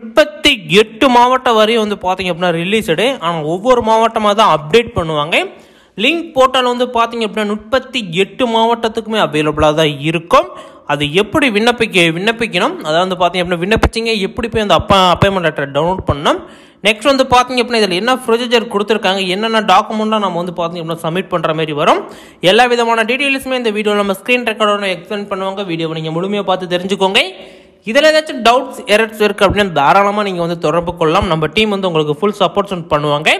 முப்பத்தி எட்டு மாவட்டம் வரையும் வந்து பார்த்தீங்க அப்படின்னா ரிலீஸ்டு ஆனால் ஒவ்வொரு மாவட்டமாக தான் அப்டேட் பண்ணுவாங்க லிங்க் போர்ட்டல் வந்து பார்த்தீங்க அப்படின்னா முப்பத்தி எட்டு மாவட்டத்துக்குமே அவைலபிளாக தான் இருக்கும் அது எப்படி விண்ணப்பிக்க விண்ணப்பிக்கணும் அதாவது வந்து பார்த்தீங்க அப்படின்னா விண்ணப்பிச்சிங்க எப்படி போய் அந்த அப்பா அப்பாயின்மெண்ட் லெட்டர் டவுன்லோட் பண்ணணும் நெக்ஸ்ட் வந்து பார்த்தீங்க அப்படின்னா இதில் என்ன ப்ரொசீஜர் கொடுத்துருக்காங்க என்னென்ன டாக்குமெண்ட்டாக நம்ம வந்து பார்த்தீங்க அப்படின்னா சப்மிட் பண்ணுற மாதிரி வரும் எல்லா விதமான டீட்டெயில்ஸுமே இந்த வீடியோவில் நம்ம ஸ்க்ரீன் ரெக்கார்டோட எக்ஸ்பிளைன் பண்ணுவாங்க வீடியோவை நீங்கள் முழுமையாக பார்த்து தெரிஞ்சுக்கோங்க இதில் ஏதாச்சும் டவுட்ஸ் எரர்ஸ் இருக்குது அப்படின்னு தாராளமாக நீங்கள் வந்து தொடர்பு கொள்ளலாம் நம்ம டீம் வந்து உங்களுக்கு ஃபுல் சப்போர்ட்ஸ் பண்ணுவாங்க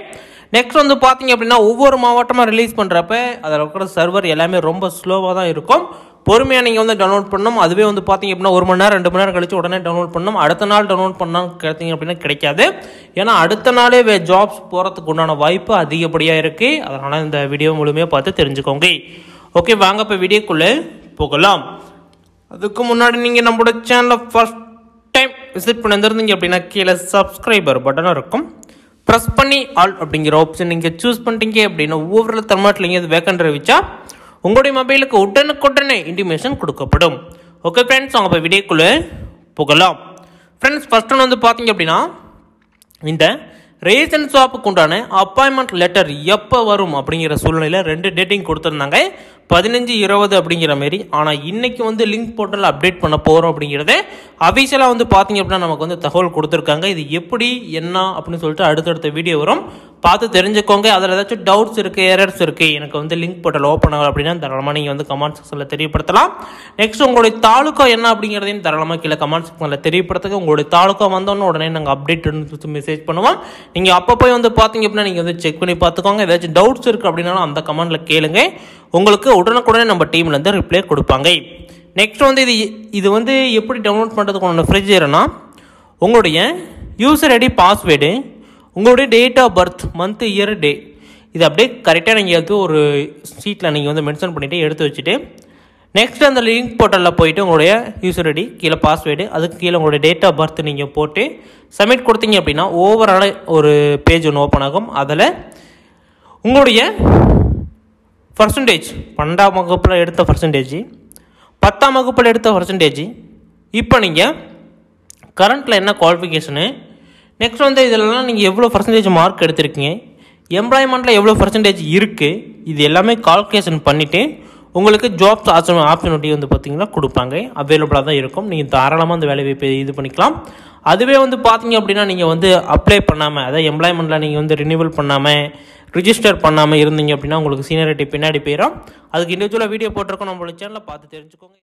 நெக்ஸ்ட் வந்து பார்த்தீங்க அப்படின்னா ஒவ்வொரு மாவட்டமாக ரிலீஸ் பண்ணுறப்ப அதில் இருக்கிற சர்வர் எல்லாமே ரொம்ப ஸ்லோவாக தான் இருக்கும் பொறுமையாக நீங்கள் வந்து டவுன்லோட் பண்ணணும் அதுவே வந்து பார்த்தீங்க அப்படின்னா ஒரு மணி நேரம் ரெண்டு மணி நேரம் கழிச்சு உடனே டவுன்லோட் பண்ணணும் அடுத்த நாள் டவுன்லோட் பண்ணால் கிடைத்தீங்க அப்படின்னா கிடைக்காது ஏன்னா அடுத்த நாளே வே ஜாப்ஸ் போகிறதுக்கு உண்டான வாய்ப்பு அதிகப்படியாக இருக்குது அதனால் இந்த வீடியோ முழுமையாக பார்த்து தெரிஞ்சுக்கோங்க ஓகே வாங்க இப்போ வீடியோக்குள்ளே போகலாம் அதுக்கு முன்னாடி நீங்கள் நம்மளோட சேனலை ஃபஸ்ட் டைம் விசிட் வந்துருந்தீங்க அப்படின்னா கீழே சப்ஸ்கிரைபர் பட்டனும் இருக்கும் ப்ரெஸ் பண்ணி ஆல் அப்படிங்கிற ஆப்ஷன் நீங்கள் சூஸ் பண்ணிட்டீங்க அப்படின்னா ஒவ்வொரு தமிழ்நாட்டில் எங்கேயாவது வேக்கண்ட் அறிவிச்சா உங்களுடைய மொபைலுக்கு உடனுக்குடனே இன்டிமேஷன் கொடுக்கப்படும் ஓகே ஃப்ரெண்ட்ஸ் அவங்க இப்போ வீடியோக்குள்ளே போகலாம் ஃப்ரெண்ட்ஸ் ஃபஸ்ட் ஒன்று வந்து பார்த்தீங்க அப்படின்னா இந்த ரேஷன் ஷாப்புக்கு உண்டான அப்பாயின்மெண்ட் லெட்டர் எப்போ வரும் அப்படிங்கிற சூழ்நிலையில் ரெண்டு டேட்டிங் கொடுத்துருந்தாங்க பதினஞ்சு இருபது அப்படிங்கிற மாரி ஆனால் இன்றைக்கி வந்து லிங்க் போர்ட்டல் அப்டேட் பண்ண போகிறோம் அப்படிங்கிறத அஃபிஷியலாக வந்து பார்த்திங்க அப்படின்னா நமக்கு வந்து தகவல் கொடுத்துருக்காங்க இது எப்படி என்ன அப்படின்னு சொல்லிட்டு அடுத்தடுத்த வீடியோ வரும் பார்த்து தெரிஞ்சுக்கோங்க அதில் ஏதாச்சும் டவுட்ஸ் இருக்குது எரர்ஸ் இருக்குது எனக்கு வந்து லிங்க் போட்டல் ஓப்பன் ஆகும் அப்படின்னா தாராளமாக நீங்கள் வந்து கமெண்ட் செக்ஷனில் தெரியப்படுத்தலாம் நெக்ஸ்ட் உங்களுடைய தாலுக்கா என்ன அப்படிங்கிறதையும் தாராளமாக கீழே கமெண்ட் செக்ஷனில் தெரியப்படுத்துக்கு உங்களுடைய தாலுக்கா வந்தோன்னு உடனே நாங்கள் அப்டேட் மெசேஜ் பண்ணுவோம் நீங்கள் அப்போ போய் வந்து பார்த்தீங்க அப்படின்னா நீங்கள் வந்து செக் பண்ணி பார்த்துக்கோங்க ஏதாச்சும் டவுட்ஸ் இருக்குது அப்படின்னாலும் அந்த கமெண்டில் கேளுங்க உங்களுக்கு உடனுக்குடனே நம்ம டீமில் வந்து ரிப்ளை கொடுப்பாங்க நெக்ஸ்ட் வந்து இது இது வந்து எப்படி டவுன்லோட் பண்ணுறதுக்கு ஒன்று ஃப்ரிட்ஜ் உங்களுடைய யூசர் ஐடி பாஸ்வேர்டு உங்களுடைய date of birth month year day இது அப்படியே கரெக்டாக நீங்கள் எடுத்து ஒரு சீட்டில் நீங்கள் வந்து மென்ஷன் பண்ணிவிட்டு எடுத்து வச்சுட்டு நெக்ஸ்ட் அந்த லிங்க் போர்ட்டலில் போயிட்டு உங்களுடைய யூசர் ஐடி கீழே பாஸ்வேர்டு அதுக்கு கீழே உங்களுடைய டேட் ஆஃப் பர்த் நீங்கள் போட்டு சப்மிட் கொடுத்தீங்க அப்படின்னா ஓவரால் ஒரு பேஜ் ஒன்று ஓப்பன் ஆகும் அதில் உங்களுடைய பர்சன்டேஜ் பன்னெண்டாம் வகுப்பில் எடுத்த பர்சன்டேஜ் பத்தாம் வகுப்பில் எடுத்த பர்சன்டேஜ் இப்போ நீங்கள் கரண்ட்டில் என்ன குவாலிஃபிகேஷனு நெக்ஸ்ட் வந்து இதிலலாம் நீங்கள் எவ்வளோ பர்சன்டேஜ் மார்க் எடுத்திருக்கீங்க எம்ப்ளாய்மெண்ட்டில் எவ்வளோ பர்சன்டேஜ் இருக்குது இது எல்லாமே கால்குலேஷன் பண்ணிவிட்டு உங்களுக்கு ஜாப்ஸ் ஆப்ஷன் ஆப்ஷனிட்டி வந்து பார்த்திங்கன்னா கொடுப்பாங்க அவைலபிளாக தான் இருக்கும் நீங்கள் தாராளமாக அந்த வேலை வாய்ப்பை இது பண்ணிக்கலாம் அதுவே வந்து பார்த்தீங்க அப்படின்னா நீங்கள் வந்து அப்ளை பண்ணாமல் அதாவது எம்ப்ளாய்மெண்ட்டில் நீங்கள் வந்து ரினியூவல் பண்ணாமல் ரிஜிஸ்டர் பண்ணாமல் இருந்தீங்க அப்படின்னா உங்களுக்கு சீனியாரிட்டி பின்னாடி போயிடும் அதுக்கு இண்டிவிஜுவலாக வீடியோ போட்டிருக்கோம் நம்மளோட சேனலில் பார்த்து தெரிஞ்சுக்கோங்க